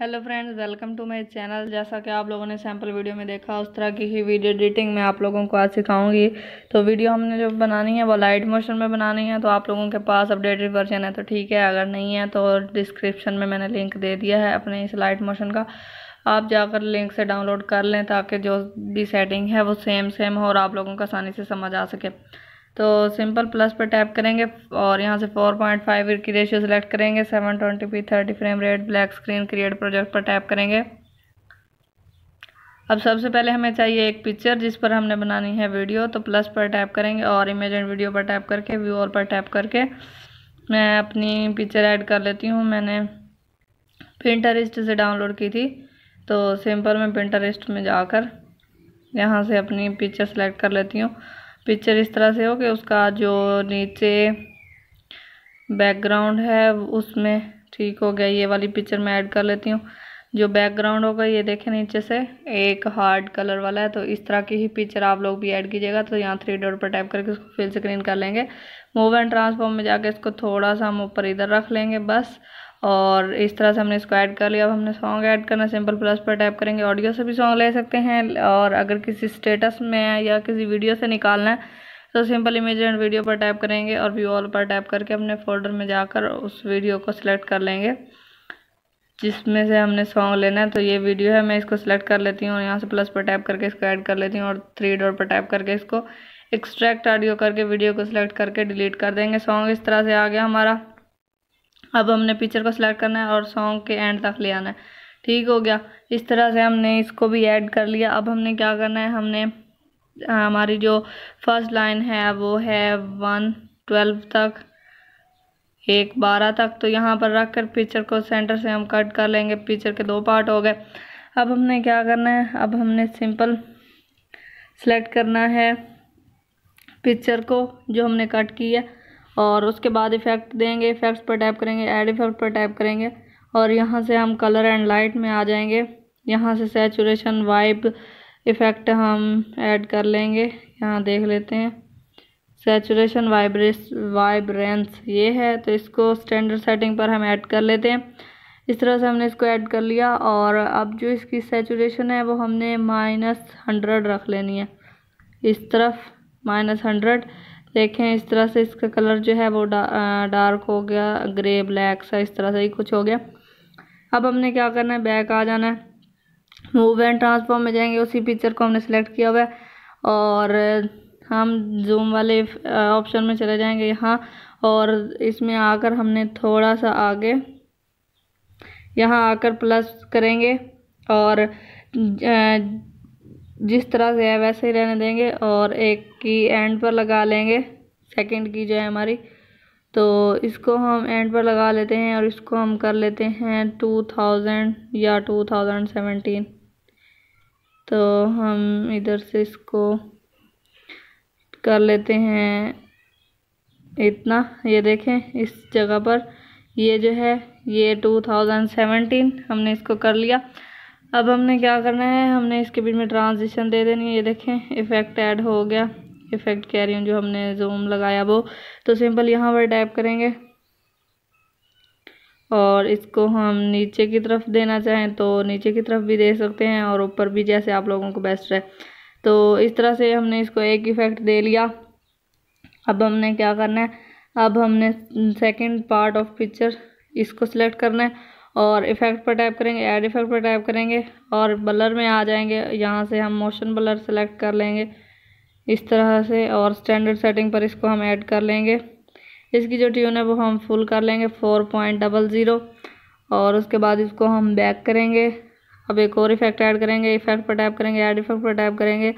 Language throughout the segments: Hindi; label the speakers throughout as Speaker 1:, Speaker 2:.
Speaker 1: hello friends welcome to my channel जैसा कि आप लोगों ने सैम्पल वीडियो में देखा उस तरह की ही वीडियो एडिटिंग मैं आप लोगों को आज सिखाऊंगी तो वीडियो हमने जो बनानी है वो लाइट मोशन में बनानी है तो आप लोगों के पास अपडेटेड वर्जन है तो ठीक है अगर नहीं है तो डिस्क्रिप्शन में मैंने लिंक दे दिया है अपने इस लाइट मोशन का आप जाकर लिंक से डाउनलोड कर लें ताकि जो भी सेटिंग है वो सेम सेम हो और आप लोगों को आसानी से समझ आ सके तो सिंपल प्लस पर टैप करेंगे और यहाँ से 4.5 पॉइंट की रेशियो सेलेक्ट करेंगे 720p 30 frame rate black screen create project पर टैप करेंगे अब सबसे पहले हमें चाहिए एक पिक्चर जिस पर हमने बनानी है वीडियो तो प्लस पर टैप करेंगे और इमेज एंड वीडियो पर टैप करके व्यू और पर टैप करके मैं अपनी पिक्चर ऐड कर लेती हूँ मैंने प्रिंटरिस्ट से डाउनलोड की थी तो सिंपल मैं प्रिंटरिस्ट में जाकर यहाँ से अपनी पिक्चर सेलेक्ट कर लेती हूँ पिक्चर इस तरह से हो कि उसका जो नीचे बैकग्राउंड है उसमें ठीक हो गया ये वाली पिक्चर मैं ऐड कर लेती हूँ जो बैकग्राउंड होगा ये देखें नीचे से एक हार्ड कलर वाला है तो इस तरह की ही पिक्चर आप लोग भी ऐड कीजिएगा तो यहाँ थ्री डॉट पर टाइप करके उसको फिल स्क्रीन कर लेंगे मूव एंड ट्रांसफॉर्म में जाके इसको थोड़ा सा हम ऊपर इधर रख लेंगे बस और इस तरह से हमने इसको ऐड कर लिया अब हमने सॉन्ग ऐड करना सिंपल प्लस पर टाइप करेंगे ऑडियो से भी सॉन्ग ले सकते हैं और अगर किसी स्टेटस में या किसी वीडियो से निकालना है तो सिंपल इमेज एंड वीडियो पर टाइप करेंगे और व्यू ऑल पर टाइप करके अपने फोल्डर में जाकर उस वीडियो को सिलेक्ट कर लेंगे जिसमें से हमने सॉन्ग लेना है तो ये वीडियो है मैं इसको सिलेक्ट कर लेती हूँ और यहाँ से प्लस पर टाइप करके इसको ऐड कर लेती हूँ और थ्री डॉट पर टाइप करके इसको एक्सट्रैक्ट ऑडियो करके वीडियो को सिलेक्ट करके डिलीट कर देंगे सॉन्ग इस तरह से आ गया हमारा अब हमने पिक्चर को सिलेक्ट करना है और सॉन्ग के एंड तक ले आना है ठीक हो गया इस तरह से हमने इसको भी ऐड कर लिया अब हमने क्या करना है हमने हमारी जो फर्स्ट लाइन है वो है वन ट्वेल्व तक एक बारह तक तो यहाँ पर रख कर पिक्चर को सेंटर से हम कट कर लेंगे पिक्चर के दो पार्ट हो गए अब हमने क्या करना है अब हमने सिंपल सेलेक्ट करना है पिक्चर को जो हमने कट की है और उसके बाद इफ़ेक्ट देंगे इफ़ेक्ट्स पर टैप करेंगे ऐड इफ़ेक्ट पर टैप करेंगे और यहाँ से हम कलर एंड लाइट में आ जाएंगे यहाँ से सेचुरेशन वाइब इफ़ेक्ट हम ऐड कर लेंगे यहाँ देख लेते हैं सेचुरेशन वाइब्रेस वाइब्रेंस ये है तो इसको स्टैंडर्ड सेटिंग पर हम ऐड कर लेते हैं इस तरह से हमने इसको ऐड कर लिया और अब जो इसकी सेचुरेशन है वो हमने माइनस हंड्रेड रख लेनी है इस तरफ माइनस हंड्रेड देखें इस तरह से इसका कलर जो है वो डा, डार्क हो गया ग्रे ब्लैक सा इस तरह से ही कुछ हो गया अब हमने क्या करना है बैक आ जाना है मूव एंड ट्रांसफॉर्म में जाएंगे उसी पिक्चर को हमने सेलेक्ट किया हुआ है और हम जूम वाले ऑप्शन में चले जाएंगे यहाँ और इसमें आकर हमने थोड़ा सा आगे यहाँ आकर प्लस करेंगे और जिस तरह से है वैसे ही रहने देंगे और एक की एंड पर लगा लेंगे सेकंड की जो है हमारी तो इसको हम एंड पर लगा लेते हैं और इसको हम कर लेते हैं 2000 या 2017 तो हम इधर से इसको कर लेते हैं इतना ये देखें इस जगह पर ये जो है ये 2017 हमने इसको कर लिया अब हमने क्या करना है हमने इसके बीच में ट्रांजिशन दे देनी है ये देखें इफ़ेक्ट ऐड हो गया इफ़ेक्ट कह रही हूँ जो हमने जूम लगाया वो तो सिंपल यहाँ पर टाइप करेंगे और इसको हम नीचे की तरफ देना चाहें तो नीचे की तरफ भी दे सकते हैं और ऊपर भी जैसे आप लोगों को बेस्ट रहे तो इस तरह से हमने इसको एक इफ़ेक्ट दे लिया अब हमने क्या करना है अब हमने सेकेंड पार्ट ऑफ पिक्चर इसको सिलेक्ट करना है और इफ़ेक्ट पर टाइप करेंगे ऐड इफ़ेक्ट पर टाइप करेंगे और बलर में आ जाएंगे यहाँ से हम मोशन बलर सेलेक्ट कर लेंगे इस तरह से और स्टैंडर्ड सेटिंग पर इसको हम ऐड कर लेंगे इसकी जो ट्यून है वो हम फुल कर लेंगे फोर पॉइंट डबल ज़ीरो और उसके बाद इसको हम बैक करेंगे अब एक और इफेक्ट ऐड करेंगे इफेक्ट पर टाइप करेंगे ऐड इफेक्ट पर टाइप करेंगे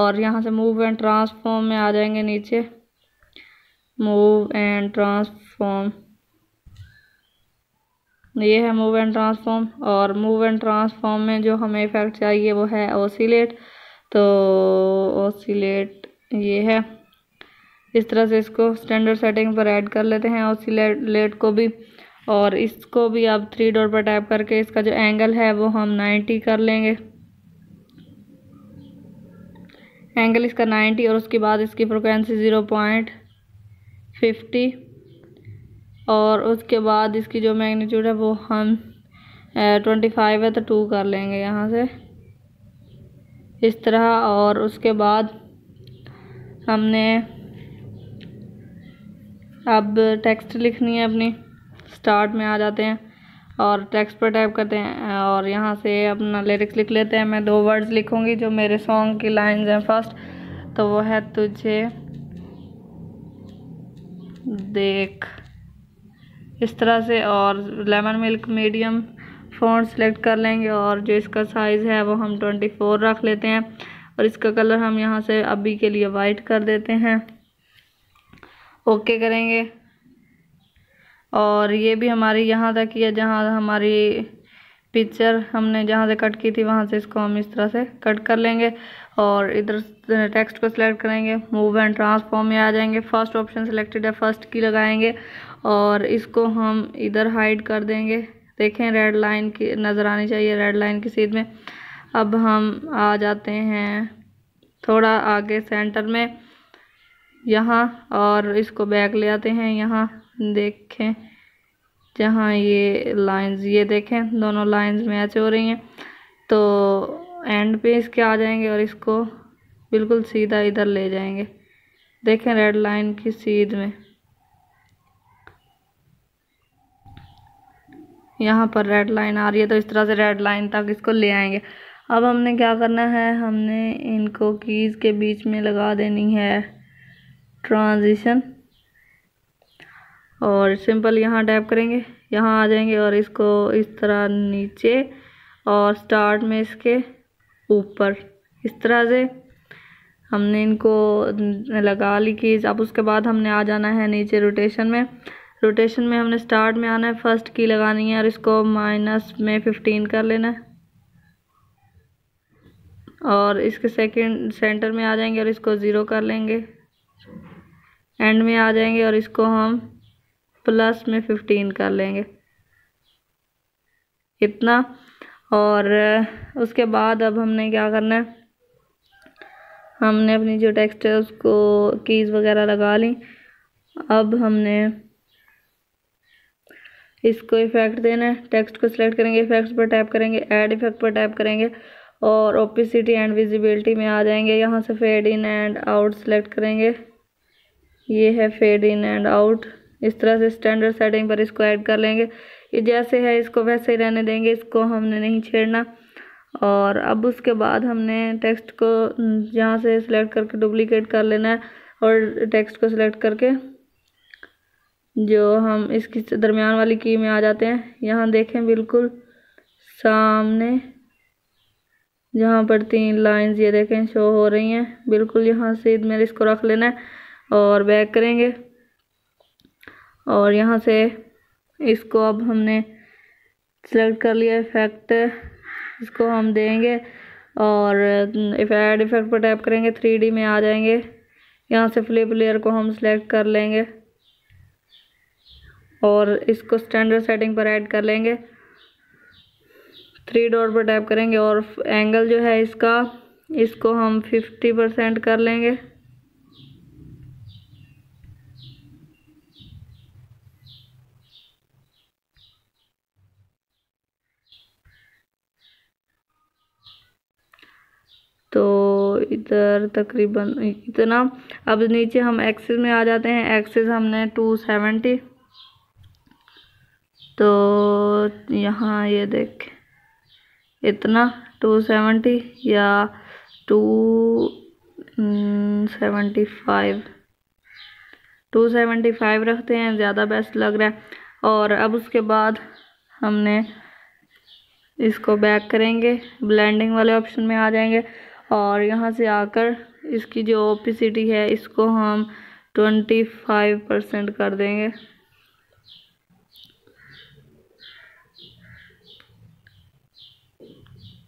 Speaker 1: और यहाँ से मूव एंड ट्रांसफॉर्म में आ जाएंगे नीचे मूव एंड ट्रांसफॉर्म ये है मूव एंड ट्रांसफॉर्म और मूव एंड ट्रांसफॉर्म में जो हमें इफेक्ट चाहिए वो है ओसीलेट तो ओसीलेट ये है इस तरह से इसको स्टैंडर्ड सेटिंग पर ऐड कर लेते हैं ओसीलेट को भी और इसको भी आप थ्री डॉट पर टैप करके इसका जो एंगल है वो हम नाइन्टी कर लेंगे एंगल इसका नाइन्टी और उसके बाद इसकी फ्रिक्वेंसी ज़ीरो पॉइंट फिफ्टी और उसके बाद इसकी जो मैग्नीट्यूड है वो हम ट्वेंटी फाइव है तो टू कर लेंगे यहाँ से इस तरह और उसके बाद हमने अब टेक्स्ट लिखनी है अपनी स्टार्ट में आ जाते हैं और टेक्स्ट पर टाइप करते हैं और यहाँ से अपना लिरिक्स लिख लेते हैं मैं दो वर्ड्स लिखूँगी जो मेरे सॉन्ग की लाइंस हैं फर्स्ट तो वो है तुझे देख इस तरह से और lemon milk medium phone select कर लेंगे और जो इसका साइज़ है वो हम ट्वेंटी फ़ोर रख लेते हैं और इसका कलर हम यहाँ से अभी के लिए वाइट कर देते हैं ओके करेंगे और ये भी हमारी यहाँ तक ही है जहाँ हमारी पिक्चर हमने जहाँ से कट की थी वहाँ से इसको हम इस तरह से कट कर लेंगे और इधर टेक्स्ट को सिलेक्ट करेंगे मूव एंड ट्रांसफॉर्म में आ जाएंगे फर्स्ट ऑप्शन सिलेक्टेड है फर्स्ट की लगाएंगे और इसको हम इधर हाइड कर देंगे देखें रेड लाइन की नज़र आनी चाहिए रेड लाइन की सीध में अब हम आ जाते हैं थोड़ा आगे सेंटर में यहाँ और इसको बैक ले आते हैं यहाँ देखें जहाँ ये लाइंस ये देखें दोनों लाइंस मैच हो रही हैं तो एंड पे इसके आ जाएंगे और इसको बिल्कुल सीधा इधर ले जाएंगे देखें रेड लाइन की सीध में यहाँ पर रेड लाइन आ रही है तो इस तरह से रेड लाइन तक इसको ले आएंगे अब हमने क्या करना है हमने इनको कीज़ के बीच में लगा देनी है ट्रांजिशन और सिंपल यहाँ टैप करेंगे यहाँ आ जाएंगे और इसको इस तरह नीचे और स्टार्ट में इसके ऊपर इस तरह से हमने इनको लगा ली कीज़ अब उसके बाद हमने आ जाना है नीचे रोटेशन में रोटेशन में हमने स्टार्ट में आना है फर्स्ट की लगानी है और इसको माइनस में फिफ्टीन कर लेना है और इसके सेकंड सेंटर में आ जाएंगे और इसको ज़ीरो कर लेंगे एंड में आ जाएंगे और इसको हम प्लस में फिफ्टीन कर लेंगे इतना और उसके बाद अब हमने क्या करना है हमने अपनी जो टेक्सचर्स को कीज़ वगैरह लगा ली अब हमने इसको इफेक्ट देना है टेक्स्ट को सिलेक्ट करेंगे इफेक्ट्स पर टैप करेंगे ऐड इफेक्ट पर टैप करेंगे और ओपिसिटी एंड विजिबिलिटी में आ जाएंगे यहाँ से fade in and out select करेंगे ये है फेड इन एंड आउट इस तरह से स्टैंडर्ड सेटिंग पर इसको ऐड कर लेंगे ये जैसे है इसको वैसे ही रहने देंगे इसको हमने नहीं छेड़ना और अब उसके बाद हमने टेक्स्ट को हम्म, यहाँ से सिलेक्ट करके डुप्लीकेट कर लेना है और टेक्स्ट को सिलेक्ट करके जो हम इसकी दरमियान वाली की में आ जाते हैं यहाँ देखें बिल्कुल सामने जहाँ पर तीन लाइंस ये देखें शो हो रही हैं बिल्कुल यहाँ से मेरे इसको रख लेना है और बैक करेंगे और यहाँ से इसको अब हमने सेलेक्ट कर लिया इफ़ेक्ट इसको हम देंगे और एड इफ़ेक्ट पर टैप करेंगे थ्री डी में आ जाएंगे यहाँ से फ्लिप लेयर को हम सेलेक्ट कर लेंगे और इसको स्टैंडर्ड सेटिंग पर ऐड कर लेंगे थ्री डॉट पर टैप करेंगे और एंगल जो है इसका इसको हम फिफ्टी परसेंट कर लेंगे तो इधर तकरीबन इतना अब नीचे हम एक्सेस में आ जाते हैं एक्सेस हमने टू सेवेंटी तो यहाँ ये देख इतना टू सेवेंटी या two seventy five two seventy five रखते हैं ज़्यादा बेस्ट लग रहा है और अब उसके बाद हमने इसको बैक करेंगे ब्लेंडिंग वाले ऑप्शन में आ जाएंगे और यहाँ से आकर इसकी जो ओपिसिटी है इसको हम ट्वेंटी फाइव परसेंट कर देंगे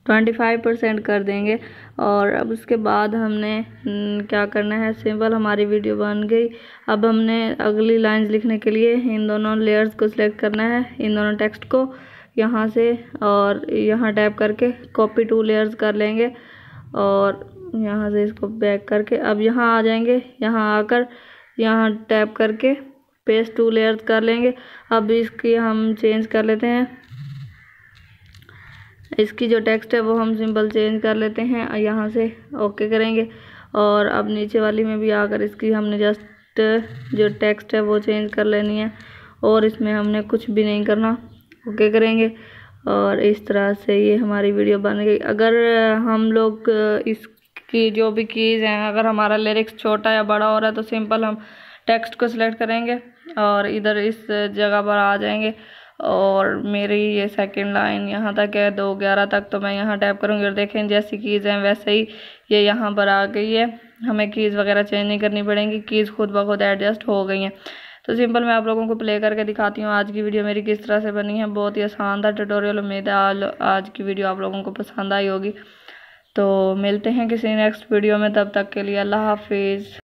Speaker 1: ट्वेंटी फाइव परसेंट कर देंगे और अब उसके बाद हमने हम्म, क्या करना है सिंपल हमारी वीडियो बन गई अब हमने अगली लाइंस लिखने के लिए इन दोनों लेयर्स को सिलेक्ट करना है इन दोनों टेक्स्ट को यहाँ से और यहाँ टैप करके कॉपी टू लेयर्स कर लेंगे और यहाँ से इसको बैक करके अब यहाँ आ जाएंगे यहाँ आकर यहाँ टैप करके पेस्ट टू लेयर्स कर लेंगे अब इसकी हम चेंज कर लेते हैं इसकी जो टेक्स्ट है वो हम सिंपल चेंज कर लेते हैं और यहाँ से ओके करेंगे और अब नीचे वाली में भी आकर इसकी हमने जस्ट जो टेक्स्ट है वो चेंज कर लेनी है और इसमें हमने कुछ भी नहीं करना ओके करेंगे और इस तरह से ये हमारी वीडियो बन गई अगर हम लोग इसकी जो भी कीज़ हैं अगर हमारा लिरिक्स छोटा या बड़ा हो रहा है तो सिंपल हम टेक्स्ट को सिलेक्ट करेंगे और इधर इस जगह पर आ जाएंगे और मेरी ये सेकंड लाइन यहाँ तक है दो ग्यारह तक तो मैं यहाँ टैप करूँगी और देखें जैसी कीज़ हैं वैसे ही ये यहाँ पर आ गई है हमें कीज़ वगैरह चेंज नहीं करनी पड़ेंगी कीज़ खुद ब खुद एडजस्ट हो गई हैं तो सिंपल मैं आप लोगों को प्ले करके दिखाती हूँ आज की वीडियो मेरी किस तरह से बनी है बहुत ही आसान था ट्यूटोरियल उम्मीद है आज की वीडियो आप लोगों को पसंद आई होगी तो मिलते हैं किसी नेक्स्ट वीडियो में तब तक के लिए अल्लाह हाफिज़